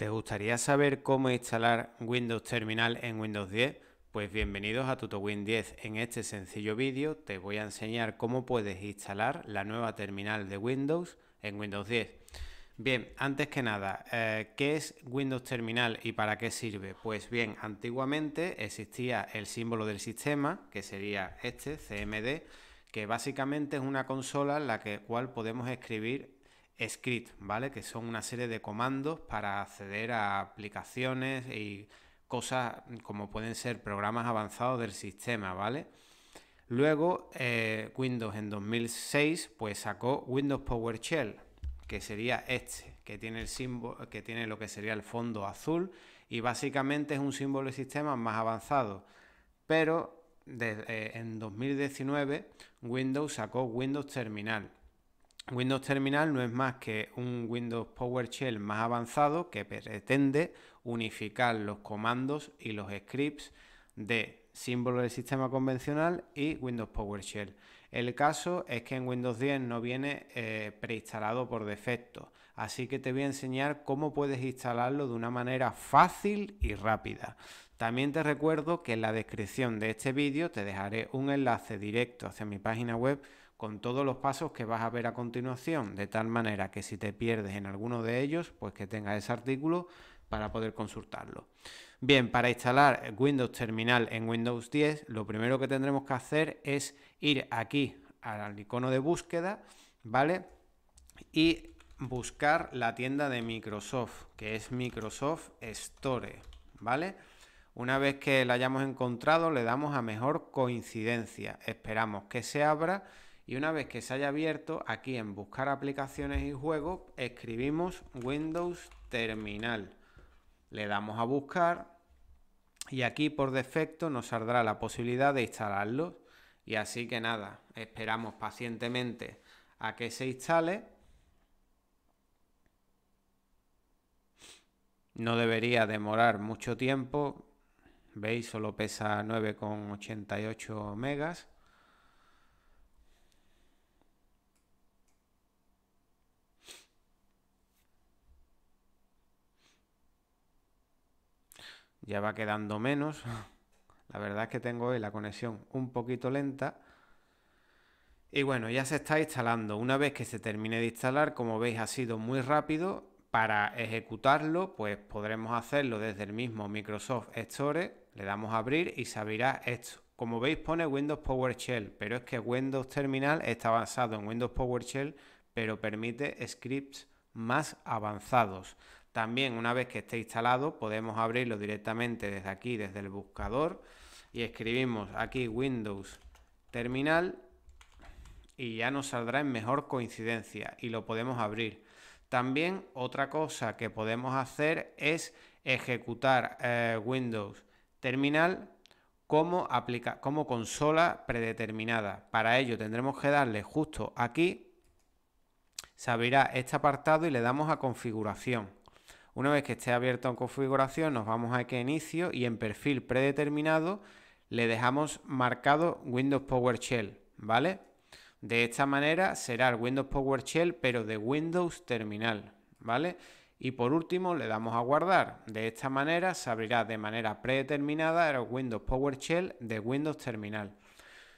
¿Te gustaría saber cómo instalar Windows Terminal en Windows 10? Pues bienvenidos a TutoWin 10. En este sencillo vídeo te voy a enseñar cómo puedes instalar la nueva terminal de Windows en Windows 10. Bien, antes que nada, eh, ¿qué es Windows Terminal y para qué sirve? Pues bien, antiguamente existía el símbolo del sistema, que sería este, CMD, que básicamente es una consola en la que, cual podemos escribir script, ¿vale? Que son una serie de comandos para acceder a aplicaciones y cosas como pueden ser programas avanzados del sistema, ¿vale? Luego, eh, Windows en 2006 pues sacó Windows PowerShell, que sería este, que tiene, el símbolo, que tiene lo que sería el fondo azul y básicamente es un símbolo de sistema más avanzado. Pero eh, en 2019 Windows sacó Windows Terminal, Windows Terminal no es más que un Windows PowerShell más avanzado que pretende unificar los comandos y los scripts de símbolo del sistema convencional y Windows PowerShell. El caso es que en Windows 10 no viene eh, preinstalado por defecto, así que te voy a enseñar cómo puedes instalarlo de una manera fácil y rápida. También te recuerdo que en la descripción de este vídeo te dejaré un enlace directo hacia mi página web con todos los pasos que vas a ver a continuación, de tal manera que si te pierdes en alguno de ellos, pues que tengas ese artículo para poder consultarlo. Bien, para instalar Windows Terminal en Windows 10, lo primero que tendremos que hacer es ir aquí al icono de búsqueda, ¿vale? Y buscar la tienda de Microsoft, que es Microsoft Store, ¿vale? Una vez que la hayamos encontrado, le damos a mejor coincidencia. Esperamos que se abra y una vez que se haya abierto, aquí en buscar aplicaciones y juegos, escribimos Windows Terminal. Le damos a buscar y aquí por defecto nos saldrá la posibilidad de instalarlo. Y así que nada, esperamos pacientemente a que se instale. No debería demorar mucho tiempo. Veis, solo pesa 9,88 megas. ya va quedando menos. La verdad es que tengo la conexión un poquito lenta. Y bueno, ya se está instalando. Una vez que se termine de instalar, como veis ha sido muy rápido. Para ejecutarlo, pues podremos hacerlo desde el mismo Microsoft Store. Le damos a abrir y se esto. Como veis pone Windows PowerShell, pero es que Windows Terminal está basado en Windows PowerShell, pero permite scripts más avanzados. También una vez que esté instalado podemos abrirlo directamente desde aquí, desde el buscador y escribimos aquí Windows Terminal y ya nos saldrá en mejor coincidencia y lo podemos abrir. También otra cosa que podemos hacer es ejecutar eh, Windows Terminal como, como consola predeterminada. Para ello tendremos que darle justo aquí, se abrirá este apartado y le damos a configuración. Una vez que esté abierto en configuración, nos vamos a que inicio y en perfil predeterminado le dejamos marcado Windows PowerShell, ¿vale? De esta manera será el Windows PowerShell, pero de Windows Terminal, ¿vale? Y por último le damos a guardar. De esta manera se abrirá de manera predeterminada el Windows PowerShell de Windows Terminal.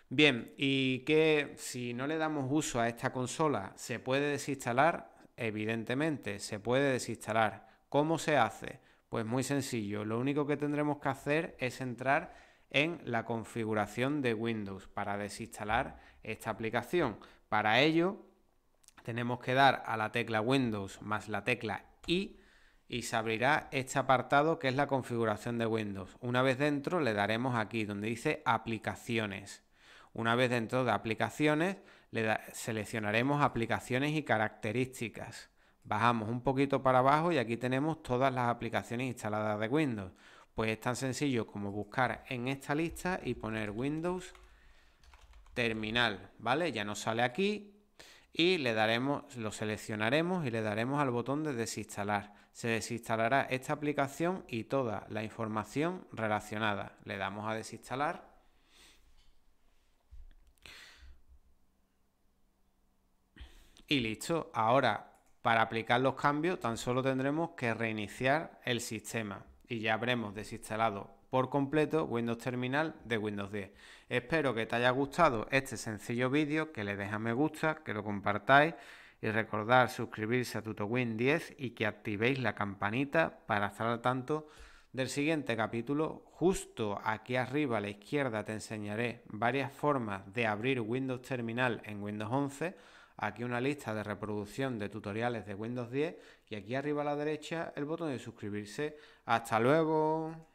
Bien, y que si no le damos uso a esta consola, ¿se puede desinstalar? Evidentemente, se puede desinstalar. ¿Cómo se hace? Pues muy sencillo, lo único que tendremos que hacer es entrar en la configuración de Windows para desinstalar esta aplicación. Para ello tenemos que dar a la tecla Windows más la tecla I y se abrirá este apartado que es la configuración de Windows. Una vez dentro le daremos aquí donde dice aplicaciones. Una vez dentro de aplicaciones seleccionaremos aplicaciones y características. Bajamos un poquito para abajo y aquí tenemos todas las aplicaciones instaladas de Windows. Pues es tan sencillo como buscar en esta lista y poner Windows Terminal, ¿vale? Ya nos sale aquí y le daremos, lo seleccionaremos y le daremos al botón de desinstalar. Se desinstalará esta aplicación y toda la información relacionada. Le damos a desinstalar. Y listo, ahora para aplicar los cambios tan solo tendremos que reiniciar el sistema y ya habremos desinstalado por completo Windows Terminal de Windows 10. Espero que te haya gustado este sencillo vídeo, que le dejes me gusta, que lo compartáis y recordar suscribirse a TutoWin 10 y que activéis la campanita para estar al tanto del siguiente capítulo. Justo aquí arriba a la izquierda te enseñaré varias formas de abrir Windows Terminal en Windows 11 aquí una lista de reproducción de tutoriales de Windows 10 y aquí arriba a la derecha el botón de suscribirse. Hasta luego.